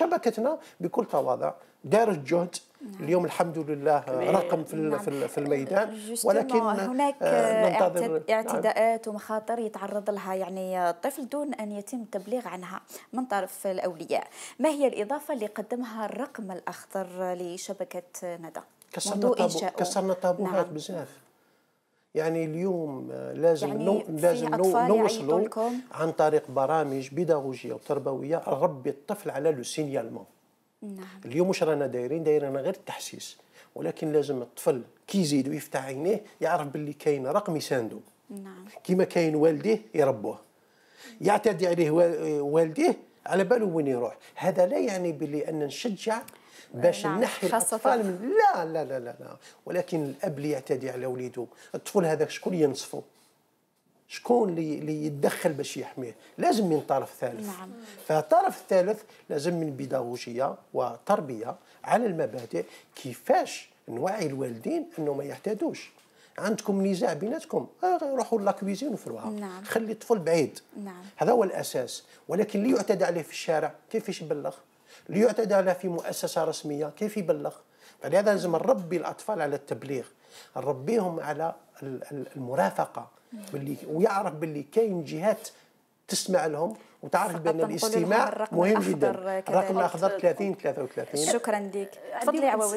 شبكتنا بكل تواضع دارت جهد نعم. اليوم الحمد لله رقم في نعم. في الميدان ولكن هناك آه، ننتظر اعتداءات نعم. ومخاطر يتعرض لها يعني الطفل دون ان يتم التبليغ عنها من طرف الاولياء ما هي الاضافه اللي قدمها الرقم الاخضر لشبكه ندى كسرنا تابوهات نعم. بزاف يعني اليوم آه، لازم يعني نو لازم نو نوصلوا عن طريق برامج بيداغوجيه وتربويه نربي الطفل على لو سينيالمون نعم. اليوم واش رانا دايرين دايرين غير التحسيس ولكن لازم الطفل كي يزيد ويفتح عينيه يعرف باللي كاين رقم يساندو نعم كيما كاين والديه يربوه يعتدي عليه آه، والديه على باله وين يروح هذا لا يعني باللي ان نشجع باش نحي الاطفال من لا لا لا لا, لا. ولكن الاب اللي يعتدي على وليده الطفل هذاك شكون ينصفه شكون اللي يتدخل باش يحميه لازم من طرف ثالث نعم. فالطرف الثالث لازم من بيداغوجيه وتربيه على المبادئ كيفاش نوعي الوالدين انه ما يعتادوش عندكم نزاع بيناتكم آه، روحوا لاكويزين وفروها نعم. خلي الطفل بعيد نعم. هذا هو الاساس ولكن اللي يعتدى عليه في الشارع كيفاش يبلغ ليعتدى على في مؤسسه رسميه كيف يبلغ؟ فلهذا يعني لازم نربي الاطفال على التبليغ نربيهم على المرافقه باللي ويعرف باللي كاين جهات تسمع لهم وتعرف بان الاستماع مهم جدا الرقم الاخضر 30 33 شكرا لك تفضلي